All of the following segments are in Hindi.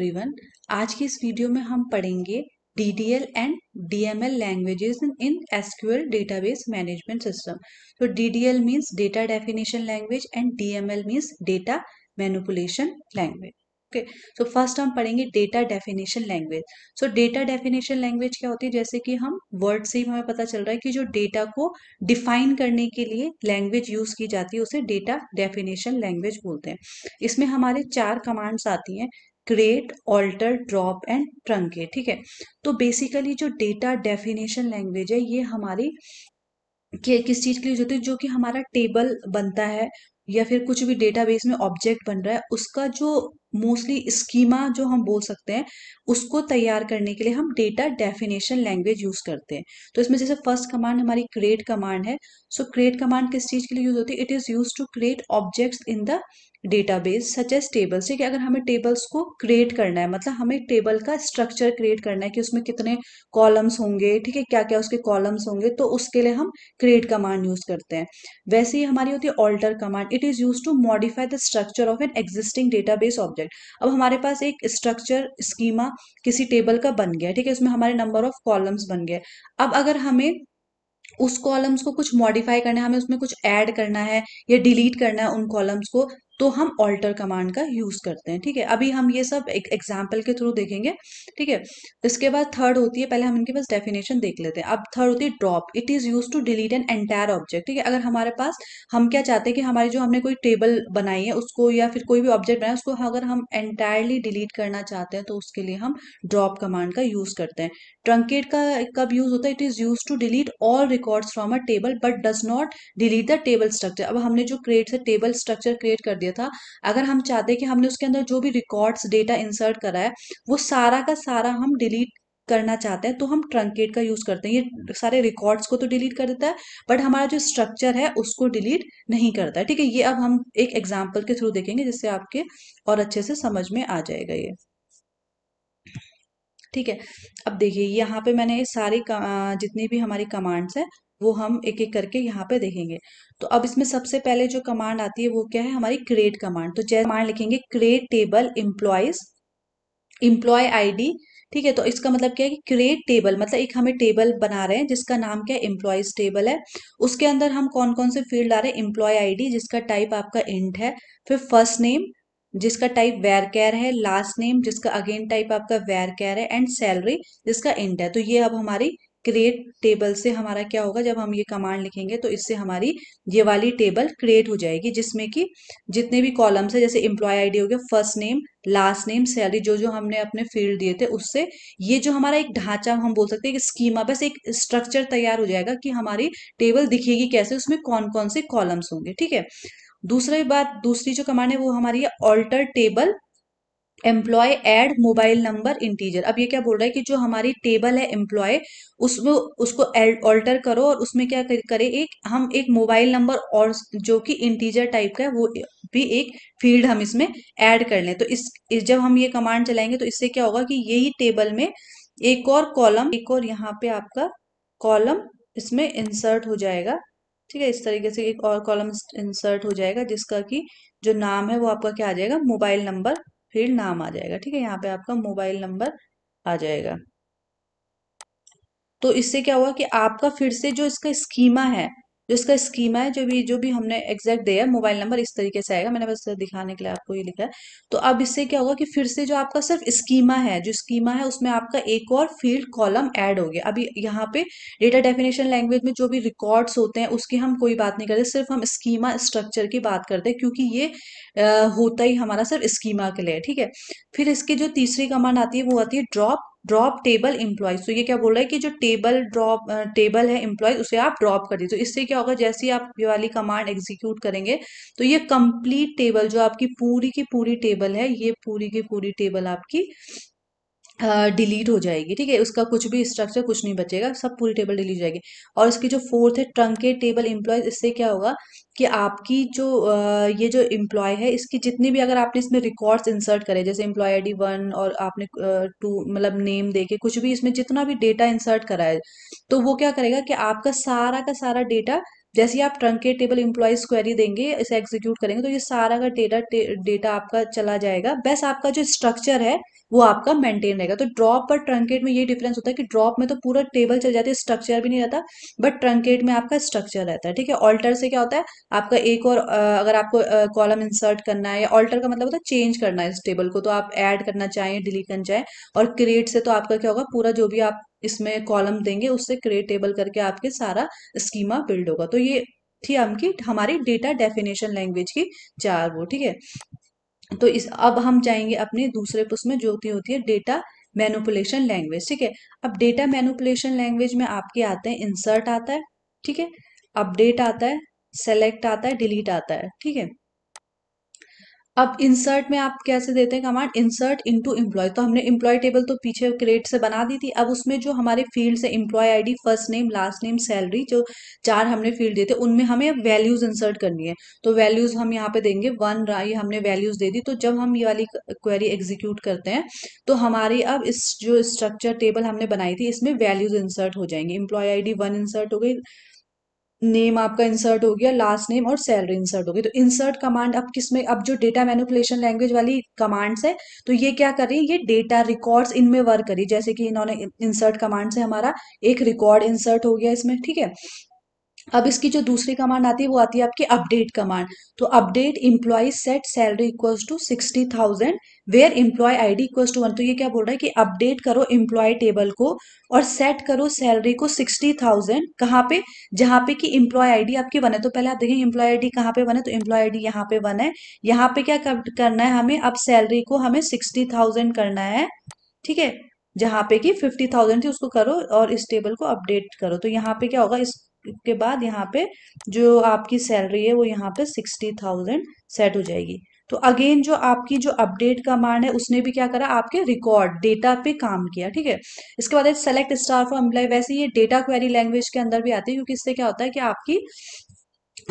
एवरीवन आज की इस वीडियो में हम पढ़ेंगे DDL and DML languages in SQL database management system तो DDL means data definition language and DML means data manipulation language okay so first हम पढ़ेंगे data definition language so data definition language क्या होती है जैसे कि हम वर्ड से ही हमें पता चल रहा है कि जो डेटा को डिफाइन करने के लिए लैंग्वेज यूज की जाती है उसे डेटा डेफिनेशन लैंग्वेज बोलते हैं इसमें हमारे चार कमांड्स आती हैं create alter drop and truncate ठीक है तो बेसिकली जो डेटा डेफिनेशन लैंग्वेज है ये हमारी कि किस चीज़ के लिए होती है जो कि हमारा टेबल बनता है या फिर कुछ भी डेटाबेस में ऑब्जेक्ट बन रहा है उसका जो मोस्टली स्कीमा जो हम बोल सकते हैं उसको तैयार करने के लिए हम डेटा डेफिनेशन लैंग्वेज यूज़ करते हैं तो इसमें जैसे फर्स्ट कमांड हमारी क्रिएट कमांड है सो क्रिएट कमांड किस चीज़ के लिए यूज़ होती है it is use to create objects in database such as tables ठीक है अगर हमें टेबल्स को क्रिएट करना है मतलब हमें टेबल का स्ट्रक्चर क्रिएट करना है कि उसमें कितने कॉलम्स होंगे ठीक है क्या क्या उसके कॉलम्स होंगे तो उसके लिए हम क्रिएट कमांड यूज करते हैं वैसे ही हमारी होती है alter command it is use to modify the structure of an existing database object object अब हमारे पास एक स्ट्रक्चर स्कीमा किसी टेबल का बन गया ठीक है उसमें हमारे नंबर ऑफ कॉलम्स बन गए अब अगर हमें उस कॉलम्स को कुछ मॉडिफाई करना है हमें उसमें कुछ ऐड करना है या डिलीट करना है उन कॉलम्स को तो हम ऑल्टर कमांड का यूज़ करते हैं ठीक है अभी हम ये सब एक एग्जाम्पल के थ्रू देखेंगे ठीक है इसके बाद थर्ड होती है पहले हम इनके पास डेफिनेशन देख लेते हैं अब थर्ड होती है drop it is use to delete an entire object ठीक है अगर हमारे पास हम क्या चाहते हैं कि हमारी जो हमने कोई टेबल बनाई है उसको या फिर कोई भी ऑब्जेक्ट बनाया उसको अगर हम एंटायरली डिलीट करना चाहते हैं तो उसके लिए हम ड्रॉप कमांड का यूज़ करते हैं ट्रंकेट का कब यूज़ होता है it is use to delete all records from a table but does not delete the table structure अब हमने जो क्रिएट से टेबल स्ट्रक्चर क्रिएट कर दिया चाहिए था अगर हम चाहते कि हमने उसके अंदर जो भी रिकॉर्ड्स डेटा इंसर्ट करा है वो सारा का सारा हम डिलीट करना चाहते हैं तो हम ट्रंकेट का यूज़ करते हैं ये सारे रिकॉर्ड्स को तो डिलीट कर देता है बट हमारा जो स्ट्रक्चर है उसको डिलीट नहीं करता है ठीक है ये अब हम एक एग्जाम्पल के थ्रू देखेंगे जिससे आपके और अच्छे से समझ में आ जाएगा ये ठीक है अब देखिए यहाँ पे मैंने सारी जितनी भी हमारी कमांड्स हैं वो हम एक एक करके यहाँ पे देखेंगे तो अब इसमें सबसे पहले जो कमांड आती है वो क्या है हमारी क्रिएट कमांड तो जैसे कमांड लिखेंगे create table employees employee ID ठीक है तो इसका मतलब क्या है कि क्रिएट टेबल मतलब एक हमें टेबल बना रहे हैं जिसका नाम क्या है एम्प्लॉयज टेबल है उसके अंदर हम कौन कौन से फील्ड आ रहे हैं एम्प्लॉय आईडी जिसका टाइप आपका इंट है फिर फर्स्ट नेम जिसका टाइप वेयर कैर है लास्ट नेम जिसका अगेन टाइप आपका वेयर कैर है एंड सैलरी जिसका इंट है तो ये अब हमारी क्रिएट टेबल से हमारा क्या होगा जब हम ये कमांड लिखेंगे तो इससे हमारी ये वाली टेबल क्रिएट हो जाएगी जिसमें कि जितने भी कॉलम्स है जैसे एम्प्लॉय आईडी हो गया first name last name salary जो जो हमने अपने फील्ड दिए थे उससे ये जो हमारा एक ढांचा हम बोल सकते हैं एक स्कीमा बस एक स्ट्रक्चर तैयार हो जाएगा कि हमारी टेबल दिखेगी कैसे उसमें कौन कौन से कॉलम्स होंगे ठीक है दूसरी बात दूसरी जो कमांड है वो हमारी है alter table employee add mobile number integer अब ये क्या बोल रहा है कि जो हमारी टेबल है एम्प्लॉय उसमें उसको ऑल्टर करो और उसमें क्या करे एक हम एक मोबाइल नंबर और जो कि इंटीजर टाइप का है वो भी एक फील्ड हम इसमें ऐड कर लें तो इस, इस जब हम ये कमांड चलाएंगे तो इससे क्या होगा कि यही टेबल में एक और कॉलम एक और यहाँ पे आपका कॉलम इसमें इंसर्ट हो जाएगा ठीक है इस तरीके से एक और कॉलम इंसर्ट हो जाएगा जिसका कि जो नाम है वो आपका क्या आ जाएगा मोबाइल नंबर फील्ड नाम आ जाएगा ठीक है यहाँ पे आपका मोबाइल नंबर आ जाएगा तो इससे क्या हुआ कि आपका फिर से जो इसका स्कीमा है जो इसका स्कीमा है जो भी जो भी हमने एग्जैक्ट दिया है मोबाइल नंबर इस तरीके से आएगा मैंने बस दिखाने के लिए आपको ये लिखा है तो अब इससे क्या होगा कि फिर से जो आपका सिर्फ स्कीमा है जो स्कीमा है उसमें आपका एक और फील्ड कॉलम ऐड हो गया अभी यहाँ पे डेटा डेफिनेशन लैंग्वेज में जो भी रिकॉर्ड्स होते हैं उसकी हम कोई बात नहीं करते सिर्फ हम स्कीमा स्ट्रक्चर की बात करते हैं क्योंकि ये आ, होता ही हमारा सिर्फ स्कीमा के लिए ठीक है फिर इसकी जो तीसरी कमांड आती है वो आती है ड्रॉप ड्रॉप टेबल इम्प्लॉयज तो ये क्या बोल रहा है कि जो टेबल ड्रॉप टेबल है एम्प्लॉयज उसे आप ड्रॉप कर दीजिए तो इससे क्या होगा जैसे ही आप ये वाली कमांड एग्जीक्यूट करेंगे तो ये कंप्लीट टेबल जो आपकी पूरी की पूरी टेबल है ये पूरी की पूरी टेबल आपकी डिलीट हो जाएगी ठीक है उसका कुछ भी स्ट्रक्चर कुछ नहीं बचेगा सब पूरी टेबल डिलीट हो जाएगी और इसकी जो फोर्थ है ट्रंकेट टेबल इम्प्लॉय इससे क्या होगा कि आपकी जो ये जो एम्प्लॉय है इसकी जितनी भी अगर आपने इसमें रिकॉर्ड्स इंसर्ट करे जैसे एम्प्लॉय आई डी वन और आपने टू मतलब नेम दे के कुछ भी इसमें जितना भी डेटा इंसर्ट करा है तो वो क्या करेगा कि आपका सारा का सारा डेटा जैसे ही आप टेबल इंप्लाइज क्वेरी देंगे इसे एग्जीक्यूट करेंगे तो ये सारा का डेटा डेटा आपका चला जाएगा बस आपका जो स्ट्रक्चर है वो आपका मेंटेन रहेगा तो ड्रॉप और ट्रंकेट में ये डिफरेंस होता है कि ड्रॉप में तो पूरा टेबल चल जाती है स्ट्रक्चर भी नहीं रहता बट ट्रंकेट में आपका स्ट्रक्चर रहता है ठीक है ऑल्टर से क्या होता है आपका एक और अगर आपको कॉलम इंसर्ट करना है या ऑल्टर का मतलब होता है चेंज करना है इस टेबल को तो आप ऐड करना चाहें डिलीट करना चाहें और क्रिएट से तो आपका क्या होगा पूरा जो भी आप इसमें कॉलम देंगे उससे क्रिएट टेबल करके आपके सारा स्कीमा बिल्ड होगा तो ये थी हमकी हमारी डेटा डेफिनेशन लैंग्वेज की चार वो ठीक है तो इस अब हम जाएंगे अपने दूसरे पुस्त में जो होती होती है डेटा मैनुपुलेशन लैंग्वेज ठीक है अब डेटा मैनुपुलेशन लैंग्वेज में आपके आते हैं इंसर्ट आता है ठीक है अपडेट आता है सेलेक्ट आता है डिलीट आता है ठीक है अब इंसर्ट में आप कैसे देते हैं कमांड इंसर्ट इनटू एम्प्लॉय तो हमने एम्प्लॉय टेबल तो पीछे क्रिएट से बना दी थी अब उसमें जो हमारे फील्ड से employee ID first name last name salary जो चार हमने फील्ड दिए थे उनमें हमें वैल्यूज इंसर्ट करनी है तो वैल्यूज हम यहाँ पे देंगे वन ये हमने वैल्यूज दे दी तो जब हम ये वाली क्वेरी एग्जीक्यूट करते हैं तो हमारी अब इस जो स्ट्रक्चर टेबल हमने बनाई थी इसमें वैल्यूज इंसर्ट हो जाएंगे employee I D one insert हो गई नेम आपका इंसर्ट हो गया लास्ट नेम और सैलरी इंसर्ट हो गई तो इंसर्ट कमांड अब किसमें अब जो डेटा मैनुपुलेशन लैंग्वेज वाली कमांड्स है तो ये क्या कर रही है ये डेटा रिकॉर्ड्स इनमें वर्क करी जैसे कि इन्होंने इंसर्ट कमांड से हमारा एक रिकॉर्ड इंसर्ट हो गया इसमें ठीक है अब इसकी जो दूसरी कमांड आती है वो आती है आपकी अपडेट कमांड तो update employee set salary equals to sixty thousand where employee I D equals to one तो ये क्या बोल रहा है कि अपडेट करो इम्प्लॉय टेबल को और सेट करो सैलरी को सिक्सटी थाउजेंड कहाँ पे जहाँ पे कि इम्प्लॉय आई डी आपकी वन है तो पहले आप देखें इम्प्लॉय आई डी कहाँ पे वन है तो इम्प्लॉय आई डी यहाँ पे वन है यहाँ पे क्या करना है हमें अब सैलरी को हमें सिक्सटी थाउजेंड करना है ठीक है जहाँ पे कि फिफ्टी थाउजेंड थी उसको करो और इस टेबल को अपडेट करो तो यहाँ पे क्या होगा इस के बाद यहाँ पे जो आपकी सैलरी है वो यहाँ पे सिक्सटी थाउजेंड सेट हो जाएगी तो अगेन जो आपकी जो अपडेट कमांड है उसने भी क्या करा आपके रिकॉर्ड डेटा पे काम किया ठीक है इसके बाद सेलेक्ट स्टार फॉर एम्प्लॉय वैसे ये डेटा क्वेरी लैंग्वेज के अंदर भी आती है क्योंकि इससे क्या होता है कि आपकी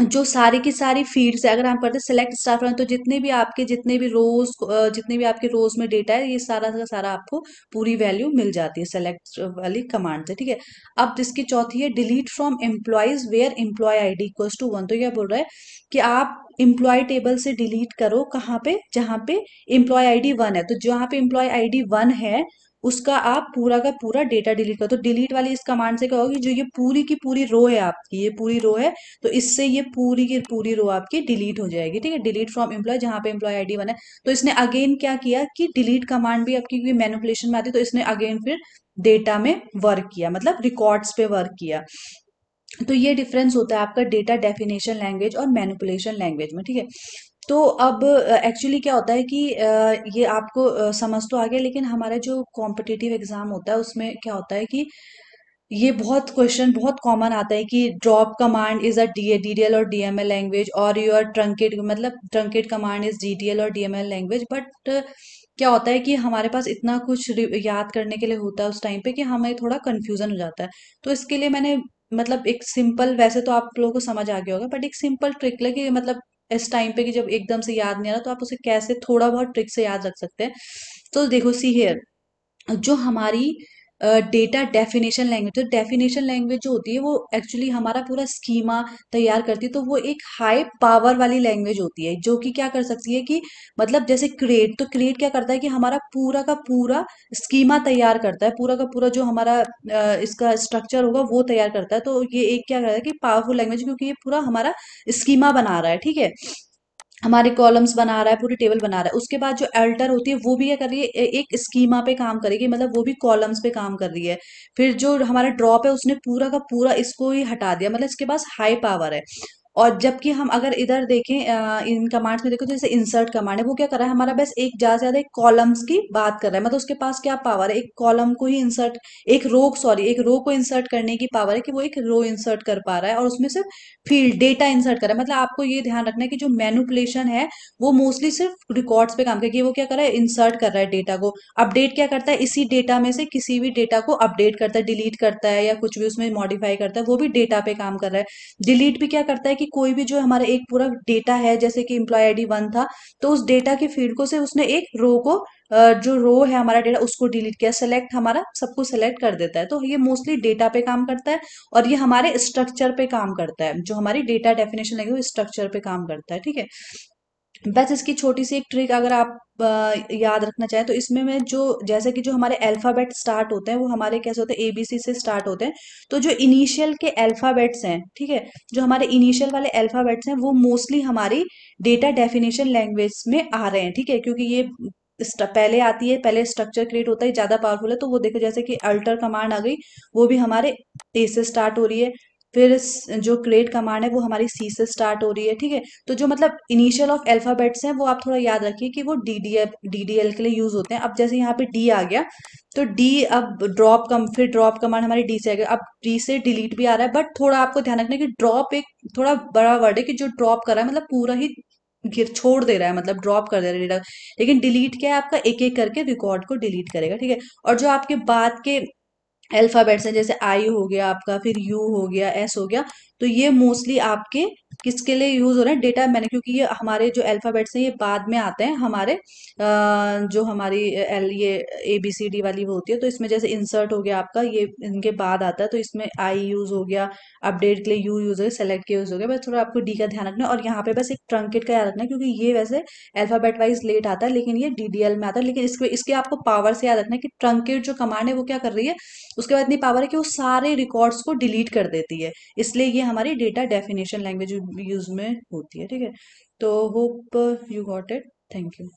जो सारी की सारी फील्ड्स है अगर आप करते हैं सेलेक्ट स्टाफ तो जितने भी आपके जितने भी रोज जितने भी आपके रोज में डेटा है ये सारा का सारा आपको पूरी वैल्यू मिल जाती है सेलेक्ट वाली कमांड से ठीक है अब जिसकी चौथी है delete from employees where employee I D equals to one तो यह बोल रहा है कि आप एम्प्लॉय टेबल से डिलीट करो कहाँ पे जहाँ पे एम्प्लॉय आई डी वन है तो जहाँ पे एम्प्लॉय आई डी वन है उसका आप पूरा का पूरा डेटा डिलीट कर दो तो डिलीट वाली इस कमांड से क्या होगी जो ये पूरी की पूरी रो है आपकी ये पूरी रो है तो इससे ये पूरी की पूरी रो आपकी डिलीट हो जाएगी ठीक है डिलीट फ्रॉम एम्प्लॉय जहां पे एम्प्लॉय आईडी डी है तो इसने अगेन क्या किया कि डिलीट कमांड भी आपकी मैनुपुलेशन में आती तो इसने अगेन फिर डेटा में वर्क किया मतलब रिकॉर्ड्स पे वर्क किया तो ये डिफरेंस होता है आपका डेटा डेफिनेशन लैंग्वेज और मैनुपुलेशन लैंग्वेज में ठीक है तो अब एक्चुअली क्या होता है कि ये आपको समझ तो आ गया लेकिन हमारा जो कॉम्पिटिटिव एग्ज़ाम होता है उसमें क्या होता है कि ये बहुत क्वेश्चन बहुत कॉमन आता है कि drop command is a D DDL और डीएमएल लैंग्वेज और योर ट्रंकेट मतलब ट्रंकेट कमांड इज डीडीएल और डीएमएल लैंग्वेज बट क्या होता है कि हमारे पास इतना कुछ याद करने के लिए होता है उस टाइम पे कि हमें थोड़ा कंफ्यूजन हो जाता है तो इसके लिए मैंने मतलब एक सिंपल वैसे तो आप लोगों को समझ आ गया होगा बट एक सिंपल ट्रिक लगे मतलब इस टाइम पे कि जब एकदम से याद नहीं आ रहा तो आप उसे कैसे थोड़ा बहुत ट्रिक से याद रख सकते हैं तो देखो सी हेयर जो हमारी डेटा डेफिनेशन लैंग्वेज तो डेफिनेशन लैंग्वेज जो होती है वो एक्चुअली हमारा पूरा स्कीमा तैयार करती है तो वो एक हाई पावर वाली लैंग्वेज होती है जो कि क्या कर सकती है कि मतलब जैसे क्रिएट तो क्रिएट क्या करता है कि हमारा पूरा का पूरा स्कीमा तैयार करता है पूरा का पूरा जो हमारा इसका स्ट्रक्चर होगा वो तैयार करता है तो ये एक क्या करता है कि पावरफुल लैंग्वेज क्योंकि ये पूरा हमारा स्कीमा बना रहा है ठीक है हमारे कॉलम्स बना रहा है पूरी टेबल बना रहा है उसके बाद जो एल्टर होती है वो भी क्या कर रही है एक स्कीमा पे काम करेगी मतलब वो भी कॉलम्स पे काम कर रही है फिर जो हमारा ड्रॉप है उसने पूरा का पूरा इसको ही हटा दिया मतलब इसके पास हाई पावर है और जबकि हम अगर इधर देखें इन कमांड्स में देखो तो जैसे इंसर्ट कमांड है वो क्या कर रहा है हमारा बस एक ज़्यादा से ज़्यादा एक कॉलम्स की बात कर रहा है मतलब उसके पास क्या पावर है एक कॉलम को ही इंसर्ट एक रो सॉरी एक रो को इंसर्ट करने की पावर है कि वो एक रो इंसर्ट कर पा रहा है और उसमें सिर्फ फील्ड डेटा इंसर्ट कर रहा है मतलब आपको ये ध्यान रखना है कि जो मैनुपलेशन है वो मोस्टली सिर्फ रिकॉर्ड्स पे काम करके वो क्या कर रहा है इंसर्ट कर रहा है डेटा को अपडेट क्या करता है इसी डेटा में से किसी भी डेटा को अपडेट करता है डिलीट करता है या कुछ भी उसमें मॉडिफाई करता है वो भी डेटा पे काम कर रहा है डिलीट भी क्या करता है कि कोई भी जो हमारा एक पूरा डेटा है जैसे कि आई आईडी वन था तो उस डेटा के फील्ड को से उसने एक रो को जो रो है हमारा डेटा उसको डिलीट किया सेलेक्ट हमारा सबको सेलेक्ट कर देता है तो ये मोस्टली डेटा पे काम करता है और ये हमारे स्ट्रक्चर पे काम करता है जो हमारी डेटा डेफिनेशन है वो स्ट्रक्चर पे काम करता है ठीक है बस इसकी छोटी सी एक ट्रिक अगर आप याद रखना चाहें तो इसमें मैं जो जैसे कि जो हमारे अल्फ़ाबेट स्टार्ट होते हैं वो हमारे कैसे होते हैं ए बी सी से स्टार्ट होते हैं तो जो इनिशियल के अल्फ़ाबेट्स हैं ठीक है जो हमारे इनिशियल वाले अल्फ़ाबेट्स हैं वो मोस्टली हमारी डेटा डेफिनेशन लैंग्वेज में आ रहे हैं ठीक है क्योंकि ये पहले आती है पहले स्ट्रक्चर क्रिएट होता है ज़्यादा पावरफुल है तो वो देखो जैसे कि अल्टर कमांड आ गई वो भी हमारे ए से स्टार्ट हो रही है फिर जो क्रिएट कमांड है वो हमारी सी से स्टार्ट हो रही है ठीक है तो जो मतलब इनिशियल ऑफ अल्फ़ाबेट्स हैं वो आप थोड़ा याद रखिए कि वो D D F D D L के लिए यूज़ होते हैं अब जैसे यहाँ पे डी आ गया तो डी अब ड्रॉप कम फिर ड्रॉप कमांड हमारी डी से आ गया अब डी से डिलीट भी आ रहा है बट थोड़ा आपको ध्यान रखना है कि ड्रॉप एक थोड़ा बड़ा वर्ड है कि जो ड्रॉप कर रहा है मतलब पूरा ही घिर छोड़ दे रहा है मतलब ड्रॉप कर दे रहा है डेटा लेकिन डिलीट क्या है आपका एक एक करके रिकॉर्ड को डिलीट करेगा ठीक है और जो आपके बाद के एल्फ़ाबेट्स हैं जैसे आई हो गया आपका फिर यू हो गया एस हो गया तो ये मोस्टली आपके किसके लिए यूज हो रहा है डेटा मैंने क्योंकि ये हमारे जो अल्फाबेट्स हैं ये बाद में आते हैं हमारे जो हमारी एल ये ए बी सी डी वाली वो होती है तो इसमें जैसे इंसर्ट हो गया आपका ये इनके बाद आता है तो इसमें आई यूज हो गया अपडेट के लिए यू यूज हो गया सेलेक्ट के यूज हो गया बस थोड़ा आपको डी का ध्यान रखना है और यहाँ पे बस एक ट्रंकेट का याद रखना है क्योंकि ये वैसे अल्फाबेट वाइज लेट आता है लेकिन ये डी डी एल में आता है लेकिन इसके इसके आपको पावर से याद रखना है कि ट्रंकेट जो कमांड है वो क्या कर रही है उसके बाद इतनी पावर है कि वो सारे रिकॉर्ड्स को डिलीट कर देती है इसलिए ये हमारी डेटा डेफिनेशन लैंग्वेज यूज में होती है ठीक है तो hope you got it thank you